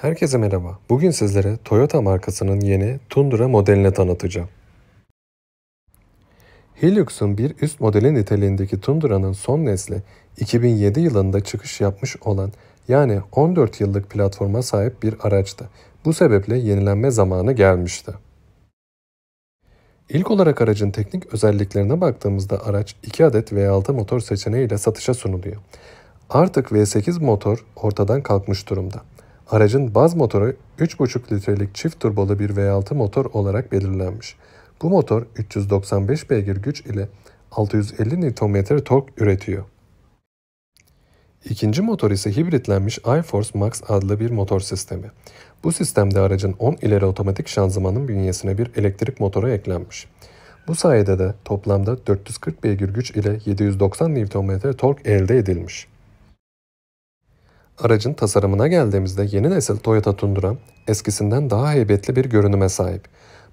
Herkese merhaba. Bugün sizlere Toyota markasının yeni Tundra modelini tanıtacağım. Hilux'un bir üst modeli niteliğindeki Tundra'nın son nesli 2007 yılında çıkış yapmış olan yani 14 yıllık platforma sahip bir araçtı. Bu sebeple yenilenme zamanı gelmişti. İlk olarak aracın teknik özelliklerine baktığımızda araç 2 adet V6 motor seçeneğiyle satışa sunuluyor. Artık V8 motor ortadan kalkmış durumda. Aracın baz motoru 3,5 litrelik çift turbolu bir V6 motor olarak belirlenmiş. Bu motor 395 beygir güç ile 650 Nm tork üretiyor. İkinci motor ise hibritlenmiş iForce Max adlı bir motor sistemi. Bu sistemde aracın 10 ileri otomatik şanzımanın bünyesine bir elektrik motoru eklenmiş. Bu sayede de toplamda 440 beygir güç ile 790 Nm tork elde edilmiş. Aracın tasarımına geldiğimizde yeni nesil Toyota Tundra eskisinden daha heybetli bir görünüme sahip.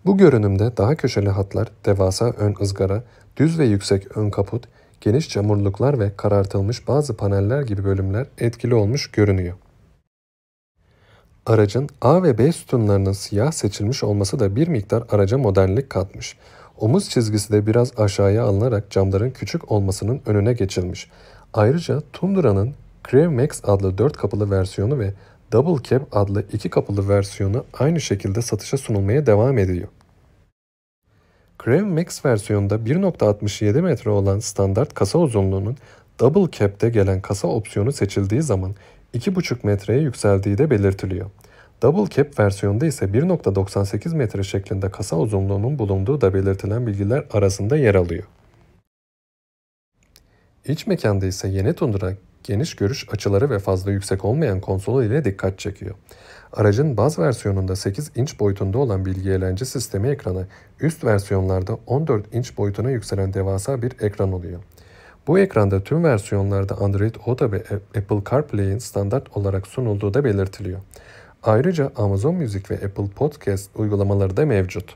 Bu görünümde daha köşeli hatlar, devasa ön ızgara, düz ve yüksek ön kaput, geniş çamurluklar ve karartılmış bazı paneller gibi bölümler etkili olmuş görünüyor. Aracın A ve B sütunlarının siyah seçilmiş olması da bir miktar araca modernlik katmış. Omuz çizgisi de biraz aşağıya alınarak camların küçük olmasının önüne geçilmiş. Ayrıca Tundra'nın Crew Max adlı 4 kapılı versiyonu ve Double Cab adlı 2 kapılı versiyonu aynı şekilde satışa sunulmaya devam ediyor. Crew Max versiyonunda 1.67 metre olan standart kasa uzunluğunun Double Cab'de gelen kasa opsiyonu seçildiği zaman 2.5 metreye yükseldiği de belirtiliyor. Double Cab versiyonda ise 1.98 metre şeklinde kasa uzunluğunun bulunduğu da belirtilen bilgiler arasında yer alıyor. İç mekanda ise yeni Tundra geniş görüş açıları ve fazla yüksek olmayan konsolu ile dikkat çekiyor. Aracın baz versiyonunda 8 inç boyutunda olan bilgi eğlence sistemi ekranı, üst versiyonlarda 14 inç boyutuna yükselen devasa bir ekran oluyor. Bu ekranda tüm versiyonlarda Android Auto ve Apple CarPlay'in standart olarak sunulduğu da belirtiliyor. Ayrıca Amazon Music ve Apple Podcast uygulamaları da mevcut.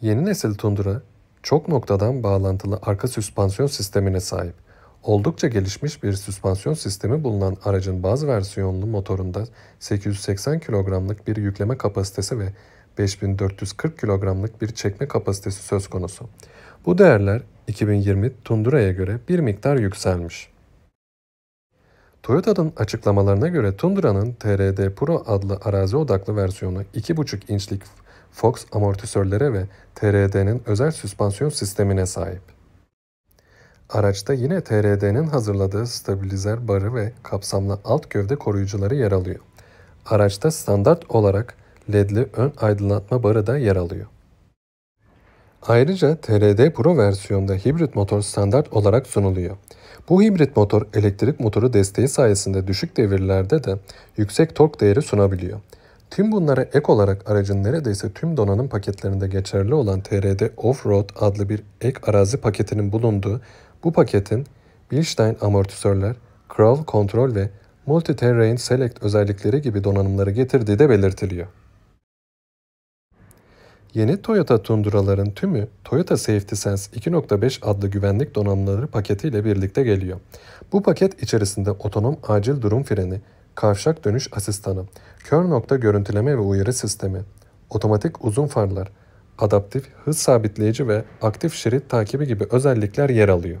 Yeni nesil Tundra, çok noktadan bağlantılı arka süspansiyon sistemine sahip. Oldukça gelişmiş bir süspansiyon sistemi bulunan aracın bazı versiyonlu motorunda 880 kilogramlık bir yükleme kapasitesi ve 5440 kilogramlık bir çekme kapasitesi söz konusu. Bu değerler 2020 Tundura'ya göre bir miktar yükselmiş. Toyota'nın açıklamalarına göre Tundra'nın TRD Pro adlı arazi odaklı versiyonu 2,5 inçlik Fox amortisörlere ve TRD'nin özel süspansiyon sistemine sahip. Araçta yine TRD'nin hazırladığı stabilizer barı ve kapsamlı alt gövde koruyucuları yer alıyor. Araçta standart olarak ledli ön aydınlatma barı da yer alıyor. Ayrıca TRD Pro versiyonda hibrit motor standart olarak sunuluyor. Bu hibrit motor elektrik motoru desteği sayesinde düşük devirlerde de yüksek tork değeri sunabiliyor. Tüm bunlara ek olarak aracın neredeyse tüm donanım paketlerinde geçerli olan TRD Off Road adlı bir ek arazi paketinin bulunduğu bu paketin Bilstein amortisörler, crawl kontrol ve Multi-Terrain Select özellikleri gibi donanımları getirdiği de belirtiliyor. Yeni Toyota Tundra'ların tümü Toyota Safety Sense 2.5 adlı güvenlik donanımları paketiyle birlikte geliyor. Bu paket içerisinde otonom acil durum freni, kavşak dönüş asistanı, kör nokta görüntüleme ve uyarı sistemi, otomatik uzun farlar, adaptif hız sabitleyici ve aktif şerit takibi gibi özellikler yer alıyor.